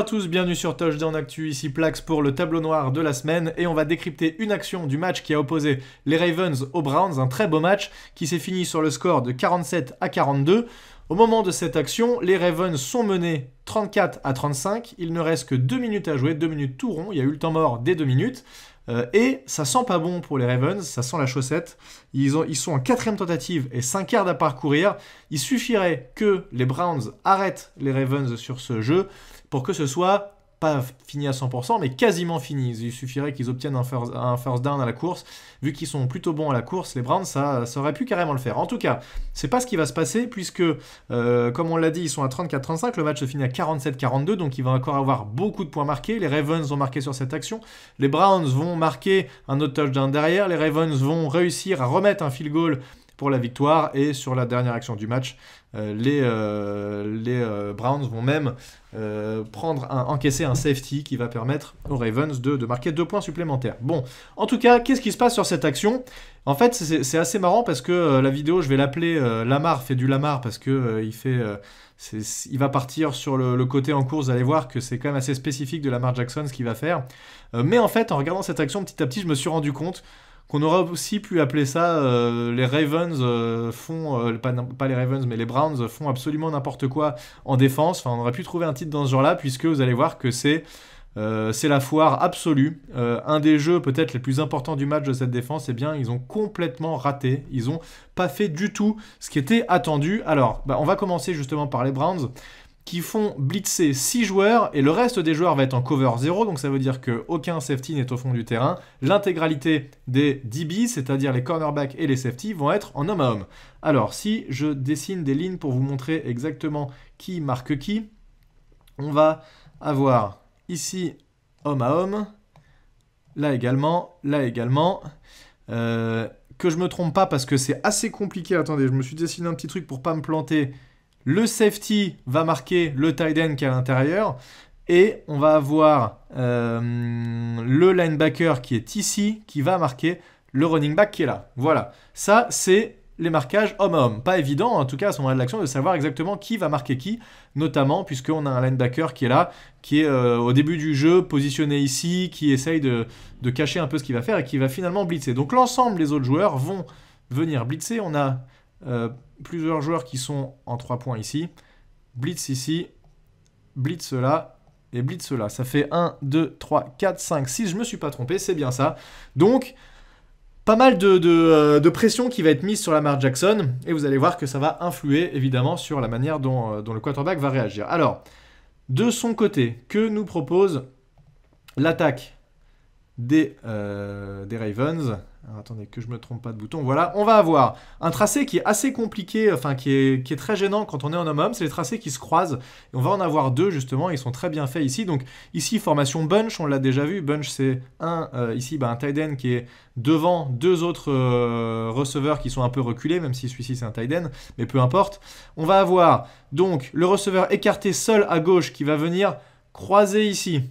à tous, bienvenue sur Touchdown Actu, ici Plax pour le tableau noir de la semaine et on va décrypter une action du match qui a opposé les Ravens aux Browns, un très beau match qui s'est fini sur le score de 47 à 42. Au moment de cette action, les Ravens sont menés 34 à 35, il ne reste que 2 minutes à jouer, 2 minutes tout rond, il y a eu le temps mort des 2 minutes. Euh, et ça sent pas bon pour les Ravens, ça sent la chaussette. Ils, sont en quatrième tentative et cinq quarts à parcourir. Il suffirait que les Browns arrêtent les Ravens sur ce jeu pour que ce soit pas fini à 100%, mais quasiment fini. Il suffirait qu'ils obtiennent un first, down à la course. Vu qu'ils sont plutôt bons à la course, les Browns, ça, aurait pu carrément le faire. En tout cas, c'est pas ce qui va se passer, puisque, euh, comme on l'a dit, ils sont à 34-35, le match se finit à 47-42, donc ils vont encore avoir beaucoup de points marqués. Les Ravens ont marqué sur cette action. Les Browns vont marquer un autre touchdown derrière. Les Ravens vont réussir à remettre un field goal pour la victoire. Et sur la dernière action du match, euh, les, euh, euh, Browns vont même prendre encaisser un safety qui va permettre aux Ravens de, marquer deux points supplémentaires. Bon, en tout cas, qu'est-ce qui se passe sur cette action en fait, c'est assez marrant parce que la vidéo, je vais l'appeler Lamar fait du Lamar parce que il va partir sur le, côté en course. Vous allez voir que c'est quand même assez spécifique de Lamar Jackson ce qu'il va faire. mais en fait, en regardant cette action petit à petit, je me suis rendu compte qu'on aurait aussi pu appeler ça euh, les Ravens euh, font euh, pas, les Ravens mais les Browns font absolument n'importe quoi en défense. Enfin, on aurait pu trouver un titre dans ce genre-là puisque vous allez voir que c'est c'est la foire absolue. un des jeux peut-être les plus importants du match de cette défense, et eh bien ils ont complètement raté. Ils ont pas fait du tout ce qui était attendu. Alors, bah, on va commencer justement par les Browns qui font blitzer 6 joueurs et le reste des joueurs va être en cover 0, donc ça veut dire qu'aucun safety n'est au fond du terrain. L'intégralité des DB, c'est-à-dire les cornerbacks et les safety, vont être en homme à homme. Alors, si je dessine des lignes pour vous montrer exactement qui marque qui, on va avoir ici homme à homme, là également, là également. Euh, que je me trompe pas parce que c'est assez compliqué. Attendez, je me suis dessiné un petit truc pour pas me planter le safety va marquer le tight end qui est à l'intérieur. Et on va avoir euh, le linebacker qui est ici, qui va marquer le running back qui est là. Voilà. Ça, c'est les marquages homme à homme. Pas évident, en tout cas, à ce moment-là de l'action, de savoir exactement qui va marquer qui, notamment puisqu'on a un linebacker qui est là, qui est euh, au début du jeu positionné ici, qui essaye de, de cacher un peu ce qu'il va faire et qui va finalement blitzer. Donc l'ensemble des autres joueurs vont venir blitzer. On a euh, plusieurs joueurs qui sont en 3 points ici. Blitz ici, blitz là, et blitz là. Ça fait 1, 2, 3, 4, 5, 6. Je me suis pas trompé, c'est bien ça. Donc, pas mal de, euh, de, pression qui va être mise sur Lamar Jackson. Et vous allez voir que ça va influer, évidemment, sur la manière dont euh, le quarterback va réagir. Alors, de son côté, que nous propose l'attaque euh, des, Ravens. attendez que je me trompe pas de bouton. Voilà, on va avoir un tracé qui est assez compliqué, enfin qui est, très gênant quand on est en homme-homme. C'est les tracés qui se croisent. on va en avoir deux justement. Ils sont très bien faits ici. Donc ici, formation bunch, on l'a déjà vu. Bunch, c'est un euh, ici bah, un tight qui est devant deux autres euh, receveurs qui sont un peu reculés, même si celui-ci c'est un Tiden, mais peu importe. On va avoir donc le receveur écarté seul à gauche qui va venir croiser ici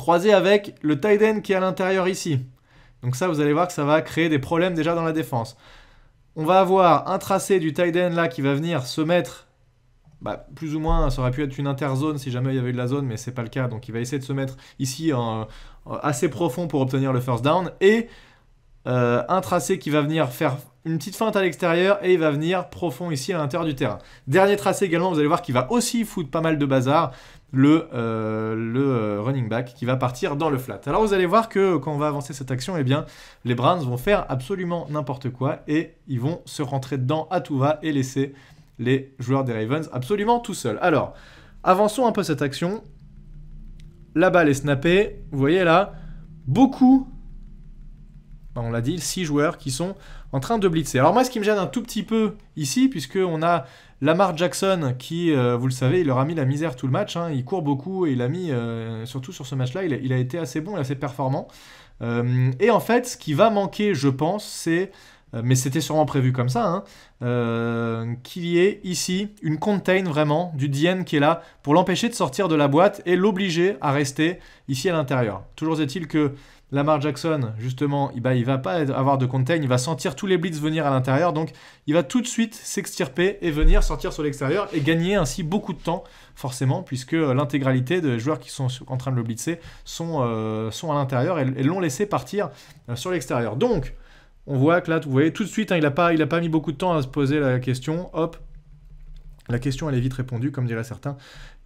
croisé avec le tight end qui est à l'intérieur ici. Donc ça, vous allez voir que ça va créer des problèmes déjà dans la défense. On va avoir un tracé du tight end là qui va venir se mettre, bah, plus ou moins, ça aurait pu être une interzone si jamais il y avait de la zone, mais ce n'est pas le cas. Donc il va essayer de se mettre ici assez profond pour obtenir le first down. Et euh, un tracé qui va venir faire une petite feinte à l'extérieur et il va venir profond ici à l'intérieur du terrain. Dernier tracé également, vous allez voir qu'il va aussi foutre pas mal de bazar, le, euh, euh, running back qui va partir dans le flat. Alors vous allez voir que quand on va avancer cette action, eh bien, les Browns vont faire absolument n'importe quoi et ils vont se rentrer dedans à tout va et laisser les joueurs des Ravens absolument tout seuls. Alors, avançons un peu cette action. La balle est snappée, vous voyez là, beaucoup bah, on l'a dit, 6 joueurs qui sont en train de blitzer. Alors moi, ce qui me gêne un tout petit peu ici, puisqu'on a Lamar Jackson qui, euh, vous le savez, il leur a mis la misère tout le match. Hein. il court beaucoup et il a mis, euh, surtout sur ce match-là, il, a été assez bon et assez performant. Euh, et en fait, ce qui va manquer, je pense, c'est, mais c'était sûrement prévu comme ça, hein, qu'il y ait ici une contain vraiment du DN qui est là pour l'empêcher de sortir de la boîte et l'obliger à rester ici à l'intérieur. Toujours est-il que Lamar Jackson, justement, il, ne il va pas avoir de contain, il va sentir tous les blitz venir à l'intérieur, donc il va tout de suite s'extirper et venir sortir sur l'extérieur et gagner ainsi beaucoup de temps, forcément, puisque euh, l'intégralité des joueurs qui sont en train de le blitzer sont, euh, sont à l'intérieur et, l'ont laissé partir euh, sur l'extérieur. Donc, on voit que là, vous voyez, tout de suite, hein, il n'a pas, il a pas mis beaucoup de temps à se poser la question, hop, la question elle est vite répondue, comme diraient certains,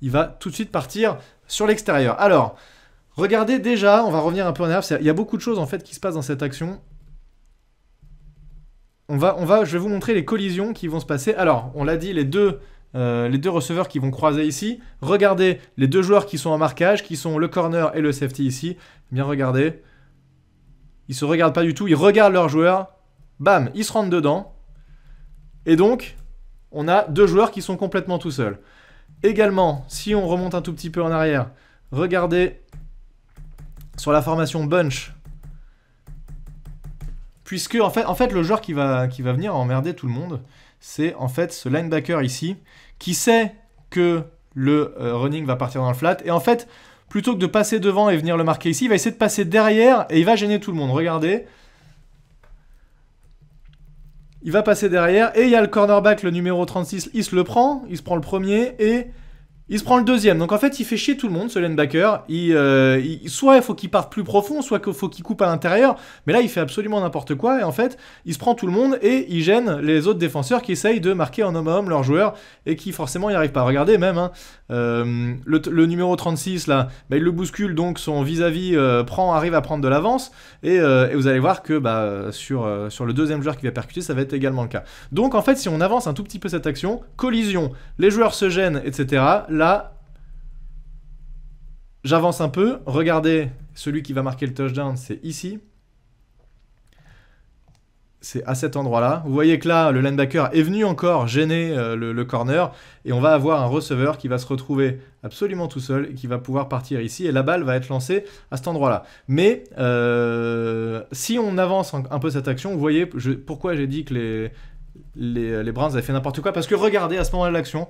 il va tout de suite partir sur l'extérieur. Alors, Regardez déjà, on va revenir un peu en arrière, il y a beaucoup de choses en fait qui se passent dans cette action. On va, on va, je vais vous montrer les collisions qui vont se passer. Alors, on l'a dit, les deux, euh, les deux receveurs qui vont croiser ici. Regardez les deux joueurs qui sont en marquage, qui sont le corner et le safety ici. Bien regardez. Ils se regardent pas du tout, ils regardent leurs joueurs. Bam, ils se rentrent dedans. Et donc, on a deux joueurs qui sont complètement tout seuls. Également, si on remonte un tout petit peu en arrière, regardez sur la formation bunch. Puisque, en fait, en fait le joueur qui va, qui va venir emmerder tout le monde, c'est en fait ce linebacker ici, qui sait que le euh, running va partir dans le flat. Et en fait, plutôt que de passer devant et venir le marquer ici, il va essayer de passer derrière et il va gêner tout le monde. Regardez. Il va passer derrière et il y a le cornerback, le numéro 36, il se le prend, il se prend le premier et il se prend le deuxième. Donc en fait, il fait chier tout le monde, ce linebacker. Euh, il, soit il faut qu'il parte plus profond, soit qu'il faut qu'il coupe à l'intérieur. Mais là, il fait absolument n'importe quoi. Et en fait, il se prend tout le monde et il gêne les autres défenseurs qui essayent de marquer en homme à homme leurs joueurs et qui forcément n'y arrivent pas. Regardez même, hein, euh, le, numéro 36, là, bah, il le bouscule, donc son vis-à-vis euh, prend, arrive à prendre de l'avance. Et, vous allez voir que bah, sur, sur le deuxième joueur qui va percuter, ça va être également le cas. Donc en fait, si on avance un tout petit peu cette action, collision, les joueurs se gênent, etc là, j'avance un peu. Regardez, celui qui va marquer le touchdown, c'est ici. C'est à cet endroit-là. Vous voyez que là, le linebacker est venu encore gêner euh, le, corner. Et on va avoir un receveur qui va se retrouver absolument tout seul et qui va pouvoir partir ici. Et la balle va être lancée à cet endroit-là. Mais euh, si on avance un, peu cette action, vous voyez pourquoi j'ai dit que les, les, avaient fait n'importe quoi. Parce que regardez, à ce moment-là l'action,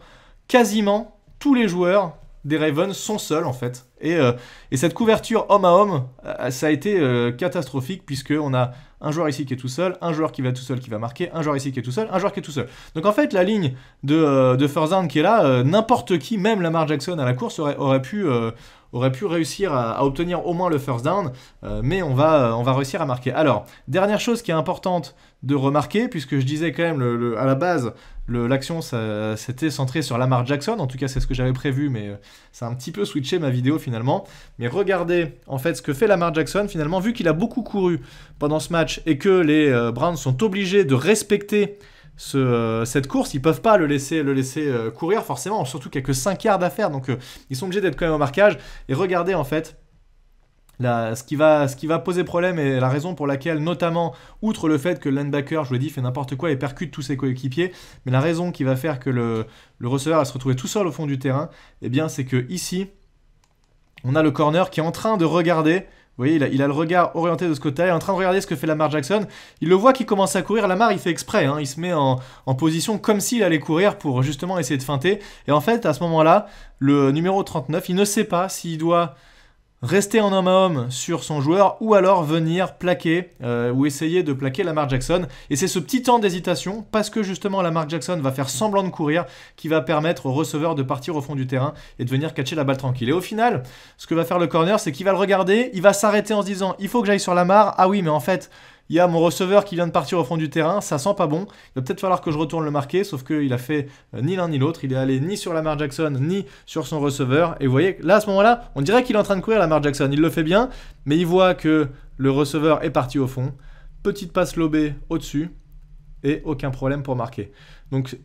quasiment tous les joueurs des Ravens sont seuls en fait. Et, euh, cette couverture homme à homme, euh, ça a été euh, catastrophique puisque on a un joueur ici qui est tout seul, un joueur qui va tout seul qui va marquer, un joueur ici qui est tout seul, un joueur qui est tout seul. Donc en fait la ligne de, de First qui est là, n'importe qui, même Lamar Jackson à la course aurait, aurait pu aurait pu réussir à, obtenir au moins le first down, euh, mais on va, euh, on va réussir à marquer. Alors, dernière chose qui est importante de remarquer, puisque je disais quand même le, à la base, l'action s'était centrée sur Lamar Jackson, en tout cas c'est ce que j'avais prévu, mais c'est euh, ça a un petit peu switché ma vidéo finalement. Mais regardez en fait ce que fait Lamar Jackson finalement, vu qu'il a beaucoup couru pendant ce match et que les Browns sont obligés de respecter euh, cette course, ils peuvent pas le laisser, le laisser euh, courir forcément, surtout qu'il n'y a que 5 yards à donc euh, ils sont obligés d'être quand même au marquage. Et regardez en fait. ce, qui va, ce qui va poser problème et la raison pour laquelle, notamment, outre le fait que le je vous l'ai dit, fait n'importe quoi et percute tous ses coéquipiers, mais la raison qui va faire que le, le receveur va se retrouver tout seul au fond du terrain, eh bien c'est que ici, on a le corner qui est en train de regarder vous voyez, il a, le regard orienté de ce côté, il est en train de regarder ce que fait Lamar Jackson. Il le voit qui commence à courir. Lamar, il fait exprès. Hein. il se met en, en position comme s'il allait courir pour justement essayer de feinter. Et en fait, à ce moment-là, le numéro 39, il ne sait pas s'il doit rester en homme à homme sur son joueur ou alors venir plaquer euh, ou essayer de plaquer Lamar Jackson. Et c'est ce petit temps d'hésitation parce que justement Lamar Jackson va faire semblant de courir qui va permettre au receveur de partir au fond du terrain et de venir catcher la balle tranquille. Et au final, ce que va faire le corner, c'est qu'il va le regarder, il va s'arrêter en se disant il faut que j'aille sur Lamar. Ah oui, mais en fait, il y a mon receveur qui vient de partir au fond du terrain, ça sent pas bon. Il va peut-être falloir que je retourne le marquer, sauf qu'il a fait euh, ni l'un ni l'autre. Il est allé ni sur la Lamar Jackson, ni sur son receveur. Et vous voyez, là, à ce moment-là, on dirait qu'il est en train de courir Lamar Jackson. Il le fait bien, mais il voit que le receveur est parti au fond. Petite passe lobée au-dessus, et aucun problème pour marquer. Donc,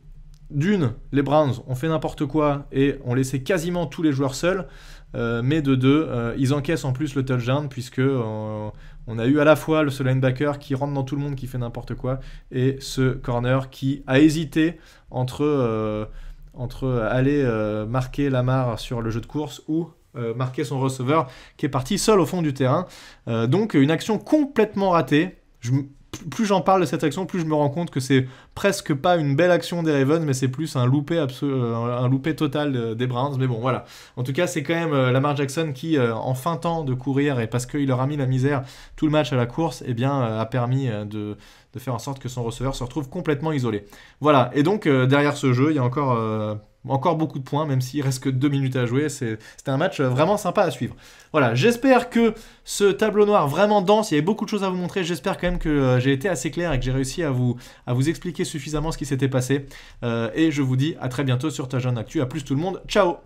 d'une, les Browns ont fait n'importe quoi et ont laissé quasiment tous les joueurs seuls. Euh, mais de deux, euh, ils encaissent en plus le touchdown puisque euh, on a eu à la fois le, ce linebacker qui rentre dans tout le monde, qui fait n'importe quoi, et ce corner qui a hésité entre, entre aller marquer Lamar sur le jeu de course ou marquer son receveur qui est parti seul au fond du terrain. donc une action complètement ratée. Je, plus j'en parle de cette action, plus je me rends compte que c'est presque pas une belle action des Ravens, mais c'est plus un loupé, euh, un loupé total des Browns. Mais bon, voilà. En tout cas, c'est quand même euh, Lamar Jackson qui, euh, en fin temps de courir, et parce qu'il leur a mis la misère tout le match à la course, eh bien, a permis de de faire en sorte que son receveur se retrouve complètement isolé. Voilà, et donc euh, derrière ce jeu, il y a encore, euh, encore beaucoup de points, même s'il reste que deux minutes à jouer. C'était un match euh, vraiment sympa à suivre. Voilà, j'espère que ce tableau noir vraiment dense, il y avait beaucoup de choses à vous montrer. J'espère quand même que j'ai été assez clair et que j'ai réussi à vous, à vous expliquer suffisamment ce qui s'était passé. et je vous dis à très bientôt sur Ta Jeune Actu. À plus tout le monde. Ciao